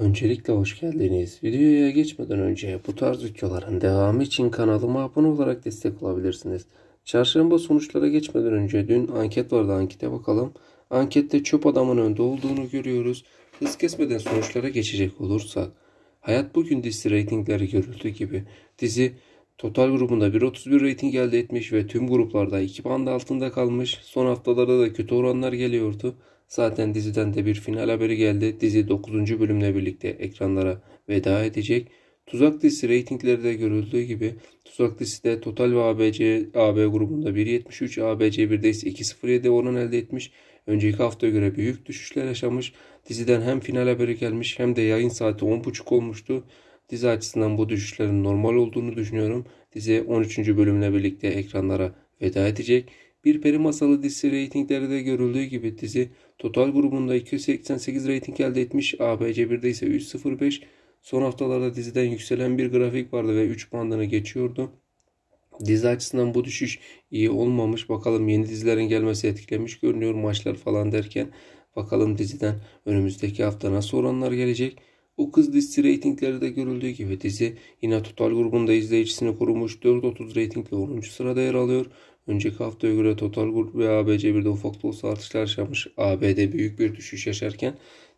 Öncelikle hoş geldiniz. Videoya geçmeden önce bu tarz videoların devamı için kanalıma abone olarak destek olabilirsiniz. Çarşamba sonuçlara geçmeden önce dün anket vardı ankete bakalım. Ankette çöp adamın önde olduğunu görüyoruz. Hız kesmeden sonuçlara geçecek olursak. Hayat bugün dizi reytingleri görüldüğü gibi. Dizi total grubunda 1.31 reyting elde etmiş ve tüm gruplarda 2 band altında kalmış. Son haftalarda da kötü oranlar geliyordu. Zaten diziden de bir final haberi geldi. Dizi 9. bölümle birlikte ekranlara veda edecek. Tuzak dizisi reytingleri de görüldüğü gibi Tuzak dizisi de total ve ABC, AB grubunda 1.73, ABC 1'de ise 2.07 oran elde etmiş. Önceki hafta göre büyük düşüşler yaşamış. Diziden hem final haberi gelmiş hem de yayın saati 10.30 olmuştu. Dizi açısından bu düşüşlerin normal olduğunu düşünüyorum. Dizi 13. bölümle birlikte ekranlara veda edecek. Bir Peri Masalı dizisi reytinglerde de görüldüğü gibi dizi total grubunda 288 reyting elde etmiş. ABC1'de ise 3.05. Son haftalarda diziden yükselen bir grafik vardı ve 3 bandını geçiyordu. Dizi açısından bu düşüş iyi olmamış. Bakalım yeni dizilerin gelmesi etkilemiş görünüyor maçlar falan derken. Bakalım diziden önümüzdeki hafta nasıl oranlar gelecek. O kız dizisi reytinglerde de görüldüğü gibi dizi yine total grubunda izleyicisini korumuş 4.30 reytingle 10. sırada yer alıyor. Önceki haftaya göre total grup ve ABC1'de ufak da olsa artışlar yaşamış. ABD büyük bir düşüş yaşarken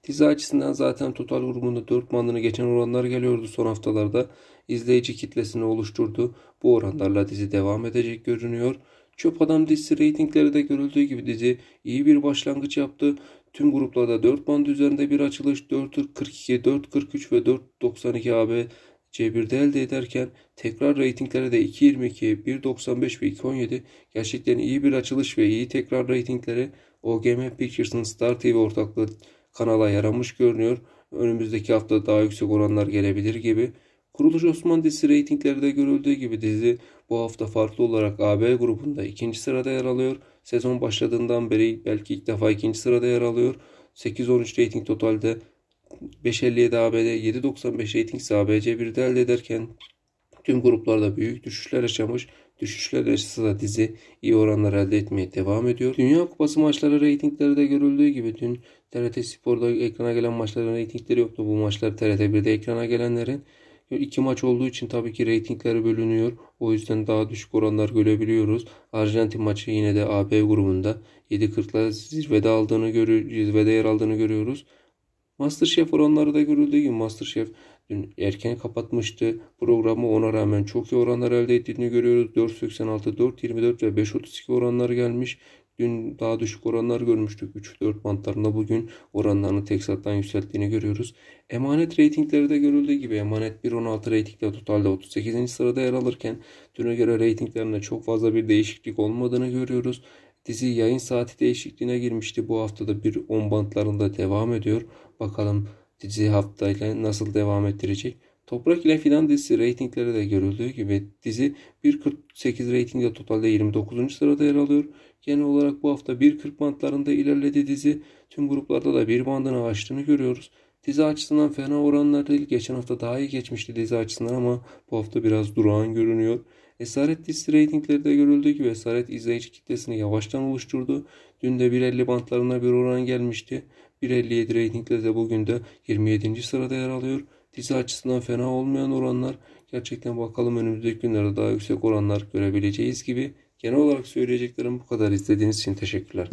dizi açısından zaten total grubunda 4 bandını geçen oranlar geliyordu son haftalarda. izleyici kitlesini oluşturdu. Bu oranlarla dizi devam edecek görünüyor. Çöp Adam dizisi reytingleri de görüldüğü gibi dizi iyi bir başlangıç yaptı. Tüm gruplarda 4 band üzerinde bir açılış 4.42, 4.43 ve 4.92 ABD C1'de elde ederken tekrar reytinglere de 2.22, 1.95 ve 2.17 gerçekten iyi bir açılış ve iyi tekrar reytingleri OGM Pictures'ın Star TV ortaklığı kanala yaramış görünüyor. Önümüzdeki hafta daha yüksek oranlar gelebilir gibi. Kuruluş Osman dizisi reytinglerde görüldüğü gibi dizi bu hafta farklı olarak AB grubunda ikinci sırada yer alıyor. Sezon başladığından beri belki ilk defa ikinci sırada yer alıyor. 8-13 reyting totalde 5.57 ABD, 7.95 Ratings ABC 1'de elde ederken tüm gruplarda büyük düşüşler yaşamış. Düşüşler yaşasa da dizi iyi oranlar elde etmeye devam ediyor. Dünya Kupası maçları reytinglerde görüldüğü gibi dün TRT Spor'da ekrana gelen maçların reytingleri yoktu. Bu maçlar TRT 1'de ekrana gelenlerin iki maç olduğu için tabii ki reytingler bölünüyor. O yüzden daha düşük oranlar görebiliyoruz. Arjantin maçı yine de AB grubunda 7.40'la zirvede aldığını görüyoruz. Zirvede yer aldığını görüyoruz. Masterchef oranları da görüldüğü gibi Masterchef dün erken kapatmıştı. Programı ona rağmen çok iyi oranlar elde ettiğini görüyoruz. 4.86, 4.24 ve 5.32 oranlar gelmiş. Dün daha düşük oranlar görmüştük. 3-4 bantlarında bugün oranlarını Texas'tan yükselttiğini görüyoruz. Emanet reytingleri de görüldüğü gibi Emanet 1.16 reytingle totalde 38. sırada yer alırken düne göre reytinglerinde çok fazla bir değişiklik olmadığını görüyoruz. Dizi yayın saati değişikliğine girmişti. Bu haftada bir 10 bantlarında devam ediyor. Bakalım dizi haftayla nasıl devam ettirecek. Toprak ile filan dizisi reytinglere de görüldüğü gibi dizi 1.48 reytingde totalde 29. sırada yer alıyor. Genel olarak bu hafta 1.40 bantlarında ilerledi dizi. Tüm gruplarda da bir bandını aştığını görüyoruz. Dizi açısından fena oranlar değil. Geçen hafta daha iyi geçmişti dizi açısından ama bu hafta biraz durağan görünüyor. Esaret list reytinglerde görüldüğü gibi esaret izleyici kitlesini yavaştan oluşturdu. Dün de 1.50 bantlarına bir oran gelmişti. 1.57 reytinglerde de bugün de 27. sırada yer alıyor. Dizi açısından fena olmayan oranlar gerçekten bakalım önümüzdeki günlerde daha yüksek oranlar görebileceğiz gibi genel olarak söyleyeceklerim bu kadar. izlediğiniz için teşekkürler.